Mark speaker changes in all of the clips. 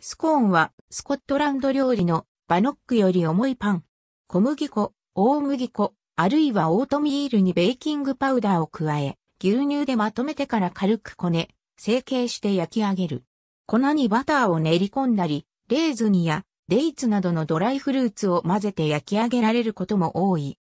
Speaker 1: スコーンはスコットランド料理のバノックより重いパン。小麦粉、大麦粉、あるいはオートミールにベーキングパウダーを加え、牛乳でまとめてから軽くこね、成形して焼き上げる。粉にバターを練り込んだり、レーズンやデイツなどのドライフルーツを混ぜて焼き上げられることも多い。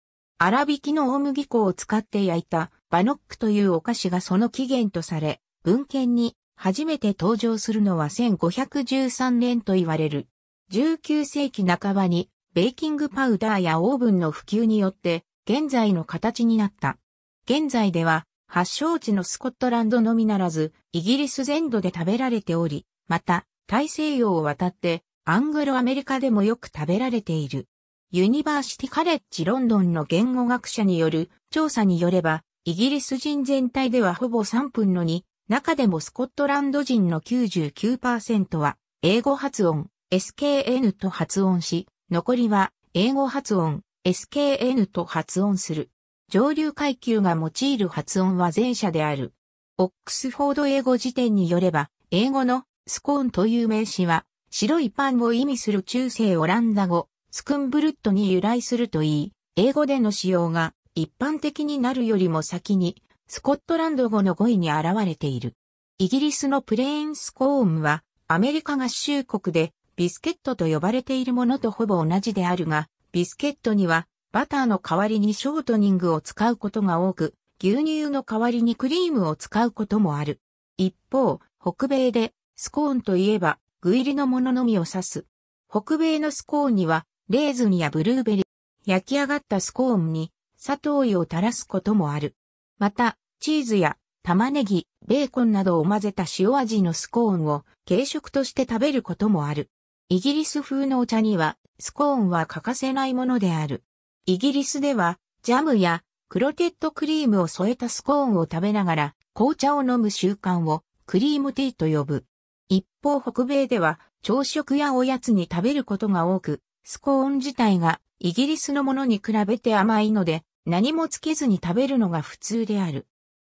Speaker 1: 粗挽きの大麦粉を使って焼いたバノックというお菓子がその起源とされ、文献に初めて登場するのは1513年と言われる。19世紀半ばにベーキングパウダーやオーブンの普及によって現在の形になった。現在では発祥地のスコットランドのみならずイギリス全土で食べられており、また大西洋を渡ってアングロアメリカでもよく食べられている。ユニバーシティカレッジロンドンの言語学者による調査によれば、イギリス人全体ではほぼ3分の2中でもスコットランド人の99%は英語発音 SKN と発音し、残りは英語発音 SKN と発音する。上流階級が用いる発音は前者である。オックスフォード英語辞典によれば、英語のスコーンという名詞は、白いパンを意味する中世オランダ語、スクンブルットに由来するといい、英語での使用が一般的になるよりも先にスコットランド語の語彙に現れている。イギリスのプレーンスコーンは、アメリカ合衆国でビスケットと呼ばれているものとほぼ同じであるが、ビスケットにはバターの代わりにショートニングを使うことが多く、牛乳の代わりにクリームを使うこともある。一方、北米でスコーンといえば具入りのもののみを指す。北米のスコーンにはレーズンやブルーベリー、焼き上がったスコーンに砂糖油を垂らすこともある。また、チーズや玉ねぎ、ベーコンなどを混ぜた塩味のスコーンを軽食として食べることもある。イギリス風のお茶にはスコーンは欠かせないものである。イギリスではジャムやクロテッドクリームを添えたスコーンを食べながら紅茶を飲む習慣をクリームティーと呼ぶ。一方北米では朝食やおやつに食べることが多く、スコーン自体がイギリスのものに比べて甘いので何もつけずに食べるのが普通である。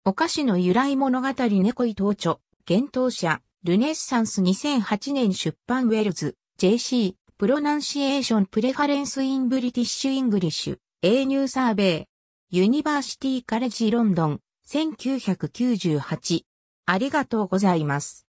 Speaker 1: お菓子の由来物語猫伊藤著、幻冬者、ルネッサンス2008年出版ウェルズ、JC、プロナンシエーションプレファレンスインブリティッシュイングリッシュ、A ニューサーベイ、ユニバーシティカレッジロンドン、1998。ありがとうございます。